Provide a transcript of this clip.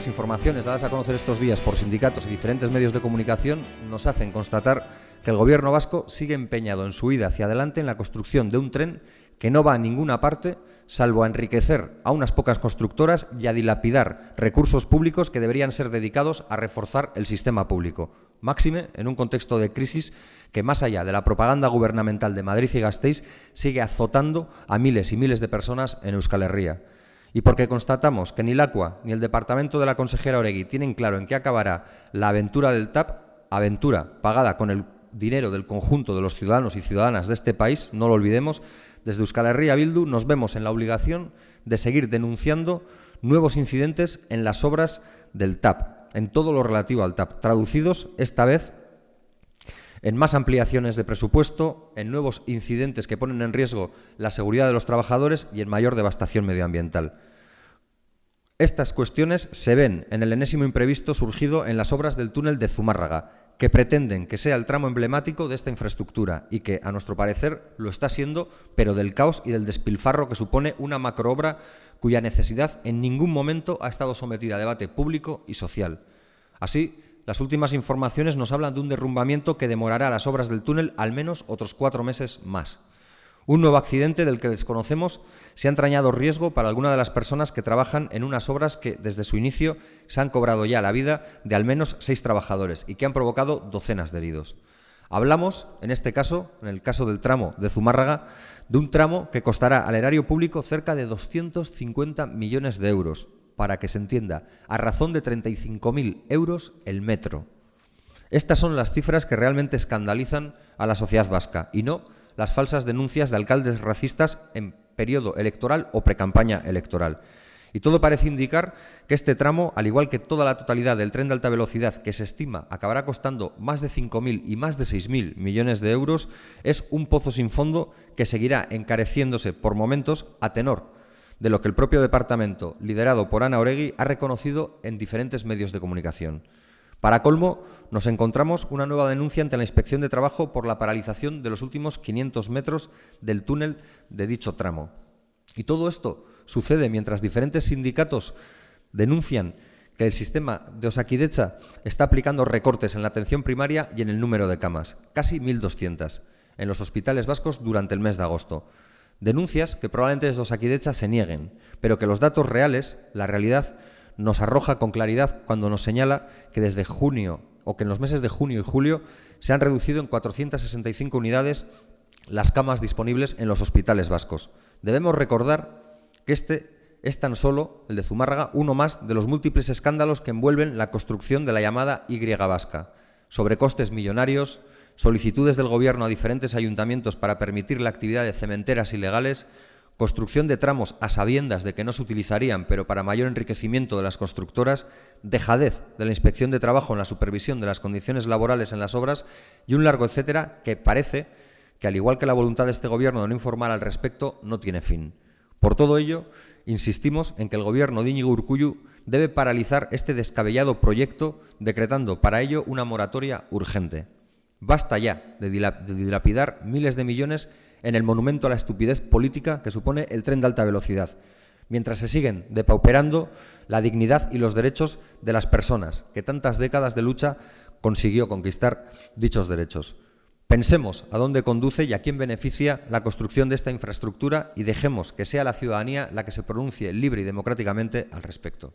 Las informaciones dadas a conocer estos días por sindicatos y diferentes medios de comunicación nos hacen constatar que el gobierno vasco sigue empeñado en su ida hacia adelante en la construcción de un tren que no va a ninguna parte salvo a enriquecer a unas pocas constructoras y a dilapidar recursos públicos que deberían ser dedicados a reforzar el sistema público, máxime en un contexto de crisis que más allá de la propaganda gubernamental de Madrid y Gasteiz sigue azotando a miles y miles de personas en Euskal Herria. Y porque constatamos que ni ACUA ni el departamento de la consejera Oregui tienen claro en qué acabará la aventura del TAP, aventura pagada con el dinero del conjunto de los ciudadanos y ciudadanas de este país, no lo olvidemos, desde Euskal Herria Bildu nos vemos en la obligación de seguir denunciando nuevos incidentes en las obras del TAP, en todo lo relativo al TAP, traducidos esta vez en más ampliaciones de presupuesto, en nuevos incidentes que ponen en riesgo la seguridad de los trabajadores y en mayor devastación medioambiental. Estas cuestiones se ven en el enésimo imprevisto surgido en las obras del túnel de Zumárraga, que pretenden que sea el tramo emblemático de esta infraestructura y que, a nuestro parecer, lo está siendo, pero del caos y del despilfarro que supone una macroobra cuya necesidad en ningún momento ha estado sometida a debate público y social. Así, las últimas informaciones nos hablan de un derrumbamiento que demorará las obras del túnel al menos otros cuatro meses más. Un nuevo accidente del que desconocemos se ha entrañado riesgo para alguna de las personas que trabajan en unas obras que desde su inicio se han cobrado ya la vida de al menos seis trabajadores y que han provocado docenas de heridos. Hablamos, en este caso, en el caso del tramo de Zumárraga, de un tramo que costará al erario público cerca de 250 millones de euros, para que se entienda, a razón de 35.000 euros el metro. Estas son las cifras que realmente escandalizan a la sociedad vasca y no las falsas denuncias de alcaldes racistas en periodo electoral o precampaña electoral. Y todo parece indicar que este tramo, al igual que toda la totalidad del tren de alta velocidad que se estima acabará costando más de 5.000 y más de 6.000 millones de euros, es un pozo sin fondo que seguirá encareciéndose por momentos a tenor de lo que el propio departamento, liderado por Ana Oregui, ha reconocido en diferentes medios de comunicación. Para colmo, nos encontramos una nueva denuncia ante la Inspección de Trabajo por la paralización de los últimos 500 metros del túnel de dicho tramo. Y todo esto sucede mientras diferentes sindicatos denuncian que el sistema de Osakidecha está aplicando recortes en la atención primaria y en el número de camas, casi 1.200, en los hospitales vascos durante el mes de agosto. Denuncias que probablemente desde los hecha se nieguen, pero que los datos reales, la realidad, nos arroja con claridad cuando nos señala que desde junio o que en los meses de junio y julio se han reducido en 465 unidades las camas disponibles en los hospitales vascos. Debemos recordar que este es tan solo, el de Zumárraga, uno más de los múltiples escándalos que envuelven la construcción de la llamada Y vasca, sobre costes millonarios, solicitudes del Gobierno a diferentes ayuntamientos para permitir la actividad de cementeras ilegales, construcción de tramos a sabiendas de que no se utilizarían, pero para mayor enriquecimiento de las constructoras, dejadez de la inspección de trabajo en la supervisión de las condiciones laborales en las obras y un largo etcétera que parece que, al igual que la voluntad de este Gobierno de no informar al respecto, no tiene fin. Por todo ello, insistimos en que el Gobierno de Íñigo Urcuyu debe paralizar este descabellado proyecto, decretando para ello una moratoria urgente. Basta ya de dilapidar miles de millones en el monumento a la estupidez política que supone el tren de alta velocidad, mientras se siguen depauperando la dignidad y los derechos de las personas que tantas décadas de lucha consiguió conquistar dichos derechos. Pensemos a dónde conduce y a quién beneficia la construcción de esta infraestructura y dejemos que sea la ciudadanía la que se pronuncie libre y democráticamente al respecto.